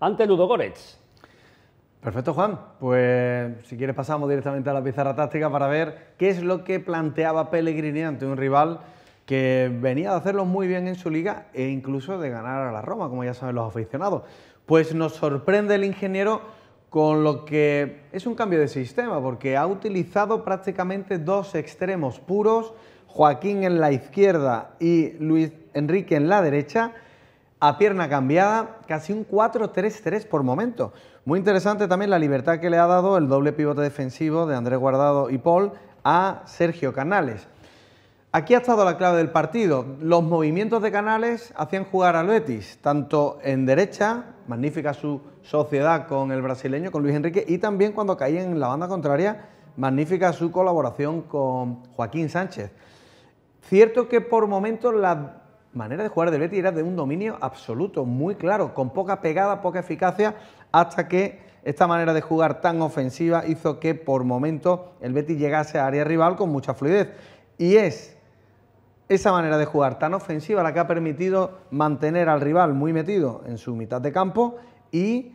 ante Goretz. Perfecto, Juan. Pues si quieres pasamos directamente a la pizarra táctica para ver qué es lo que planteaba Pellegrini ante un rival que venía de hacerlo muy bien en su liga e incluso de ganar a la Roma, como ya saben los aficionados. Pues nos sorprende el ingeniero con lo que es un cambio de sistema, porque ha utilizado prácticamente dos extremos puros, Joaquín en la izquierda y Luis Enrique en la derecha, a pierna cambiada, casi un 4-3-3 por momento. Muy interesante también la libertad que le ha dado el doble pivote defensivo de Andrés Guardado y Paul a Sergio Canales. Aquí ha estado la clave del partido. Los movimientos de Canales hacían jugar a Betis, tanto en derecha, magnífica su sociedad con el brasileño, con Luis Enrique, y también cuando caía en la banda contraria, magnífica su colaboración con Joaquín Sánchez. Cierto que por momentos la manera de jugar del Betis era de un dominio absoluto, muy claro, con poca pegada, poca eficacia, hasta que esta manera de jugar tan ofensiva hizo que por momentos el Betis llegase a área rival con mucha fluidez. Y es esa manera de jugar tan ofensiva la que ha permitido mantener al rival muy metido en su mitad de campo y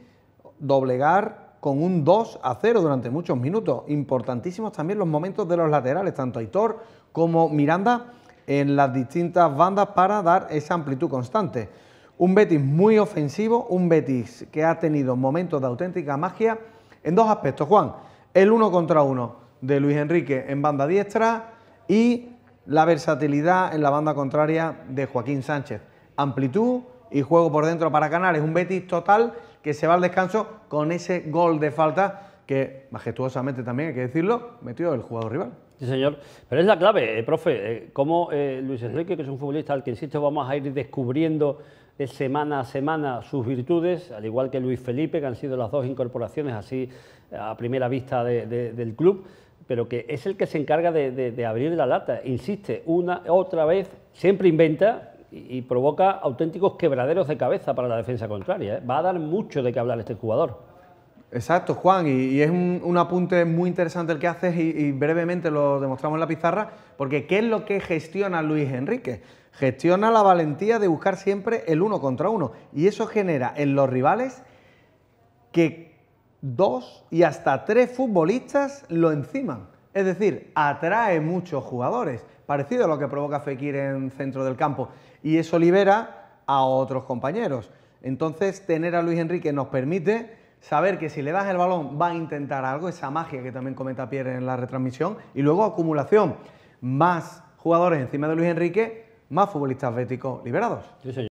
doblegar con un 2 a 0 durante muchos minutos. Importantísimos también los momentos de los laterales, tanto Aitor como Miranda en las distintas bandas para dar esa amplitud constante. Un Betis muy ofensivo, un Betis que ha tenido momentos de auténtica magia en dos aspectos, Juan. El uno contra uno de Luis Enrique en banda diestra y la versatilidad en la banda contraria de Joaquín Sánchez. Amplitud y juego por dentro para Canales. Un Betis total que se va al descanso con ese gol de falta que majestuosamente también hay que decirlo, metió el jugador rival. Sí, señor. Pero es la clave, eh, profe. Eh, como eh, Luis Enrique, que es un futbolista al que, insisto, vamos a ir descubriendo semana a semana sus virtudes, al igual que Luis Felipe, que han sido las dos incorporaciones así a primera vista del club, pero que es el que se encarga de, abrir la lata. Insiste, una otra vez, siempre inventa y provoca auténticos quebraderos de cabeza para la defensa contraria. Va a dar mucho de qué hablar este jugador. Exacto, Juan, y, es un, apunte muy interesante el que haces y, y, brevemente lo demostramos en la pizarra, porque ¿qué es lo que gestiona Luis Enrique? Gestiona la valentía de buscar siempre el uno contra uno, y eso genera en los rivales que dos y hasta tres futbolistas lo enciman, es decir, atrae muchos jugadores, parecido a lo que provoca Fekir en centro del campo, y eso libera a otros compañeros. Entonces, tener a Luis Enrique nos permite saber que si le das el balón va a intentar algo, esa magia que también comenta Pierre en la retransmisión, y luego acumulación, más jugadores encima de Luis Enrique, más futbolistas atléticos liberados.